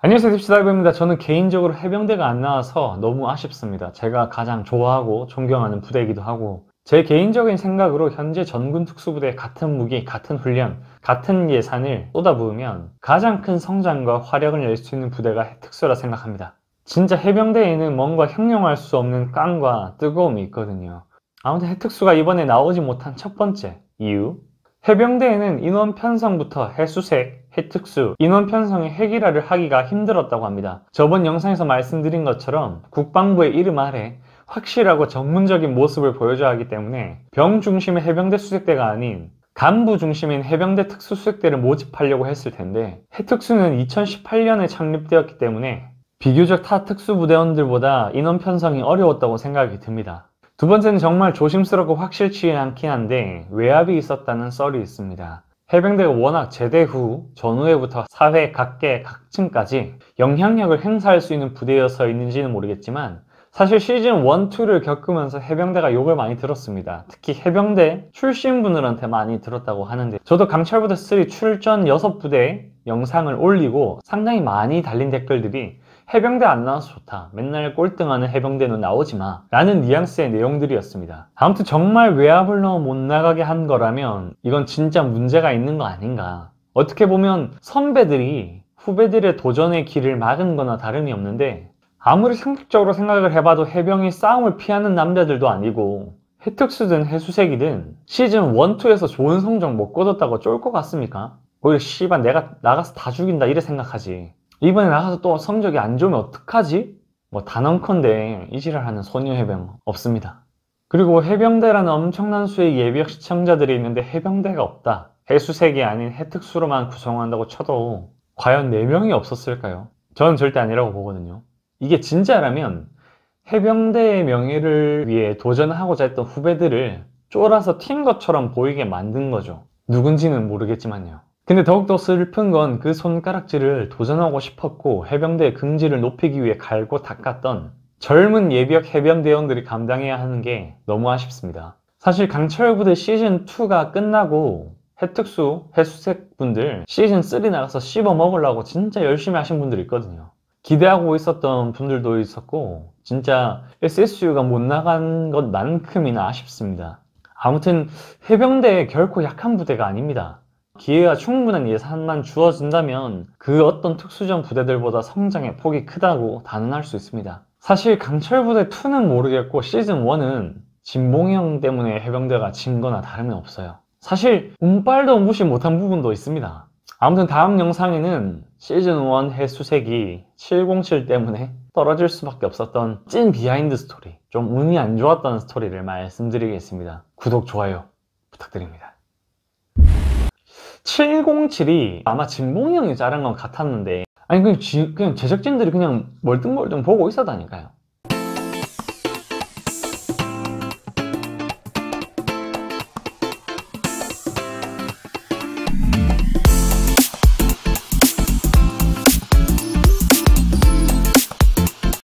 안녕하세요 딥시다이브입니다. 저는 개인적으로 해병대가 안 나와서 너무 아쉽습니다. 제가 가장 좋아하고 존경하는 부대이기도 하고 제 개인적인 생각으로 현재 전군 특수부대 같은 무기, 같은 훈련, 같은 예산을 쏟아부으면 가장 큰 성장과 활약을 낼 수 있는 부대가 특수라 생각합니다. 진짜 해병대에는 뭔가 형용할 수 없는 깡과 뜨거움이 있거든요. 아무튼 해특수가 이번에 나오지 못한 첫 번째 이유 해병대에는 인원 편성부터 해수색, 혜특수, 인원 편성의 핵일화를 하기가 힘들었다고 합니다. 저번 영상에서 말씀드린 것처럼 국방부의 이름 아래 확실하고 전문적인 모습을 보여줘야 하기 때문에 병 중심의 해병대 수색대가 아닌 간부 중심인 해병대 특수수색대를 모집하려고 했을 텐데 해특수는 2018년에 창립되었기 때문에 비교적 타 특수부대원들보다 인원 편성이 어려웠다고 생각이 듭니다. 두 번째는 정말 조심스럽고 확실치 않긴 한데 외압이 있었다는 썰이 있습니다. 해병대가 워낙 제대 후 전후에부터 사회 각계 각층까지 영향력을 행사할 수 있는 부대여서 있는지는 모르겠지만 사실 시즌 1, 2를 겪으면서 해병대가 욕을 많이 들었습니다. 특히 해병대 출신분들한테 많이 들었다고 하는데 저도 강철부대 3 출전 6부대 영상을 올리고 상당히 많이 달린 댓글들이 해병대 안 나와서 좋다. 맨날 꼴등하는 해병대는 나오지 마. 라는 뉘앙스의 내용들이었습니다. 아무튼 정말 외압을 넣어 못 나가게 한 거라면 이건 진짜 문제가 있는 거 아닌가. 어떻게 보면 선배들이 후배들의 도전의 길을 막은 거나 다름이 없는데 아무리 성격적으로 생각을 해봐도 해병이 싸움을 피하는 남자들도 아니고 해특수든 해수색이든 시즌 1, 2에서 좋은 성적 못 거뒀다고 쫄 것 같습니까? 오히려 씨발 내가 나가서 다 죽인다 이래 생각하지 이번에 나가서 또 성적이 안 좋으면 어떡하지? 뭐 단언컨대 이지랄 하는 소녀 해병 없습니다. 그리고 해병대라는 엄청난 수의 예비역 시청자들이 있는데 해병대가 없다. 해수색이 아닌 해특수로만 구성한다고 쳐도 과연 4명이 없었을까요? 저는 절대 아니라고 보거든요. 이게 진짜라면 해병대의 명예를 위해 도전하고자 했던 후배들을 쫄아서 튄 것처럼 보이게 만든 거죠. 누군지는 모르겠지만요. 근데 더욱더 슬픈 건 그 손가락질을 도전하고 싶었고 해병대 긍지를 높이기 위해 갈고 닦았던 젊은 예비역 해병대원들이 감당해야 하는 게 너무 아쉽습니다. 사실 강철 부대 시즌2가 끝나고 해특수, 해수색 분들 시즌3 나가서 씹어 먹으려고 진짜 열심히 하신 분들 있거든요. 기대하고 있었던 분들도 있었고 진짜 SSU가 못 나간 것만큼이나 아쉽습니다. 아무튼 해병대 결코 약한 부대가 아닙니다. 기회가 충분한 예산만 주어진다면 그 어떤 특수전 부대들보다 성장의 폭이 크다고 단언할 수 있습니다. 사실 강철 부대 2는 모르겠고 시즌 1은 진봉형 때문에 해병대가 진 거나 다름이 없어요. 사실 운빨도 무시 못한 부분도 있습니다. 아무튼 다음 영상에는 시즌1 해수색이 707 때문에 떨어질 수밖에 없었던 찐 비하인드 스토리 좀 운이 안 좋았던 스토리를 말씀드리겠습니다 구독, 좋아요 부탁드립니다 707이 아마 진봉이 형이 자른 것 같았는데 아니 그냥, 지, 그냥 제작진들이 그냥 멀뚱멀뚱 보고 있었다니까요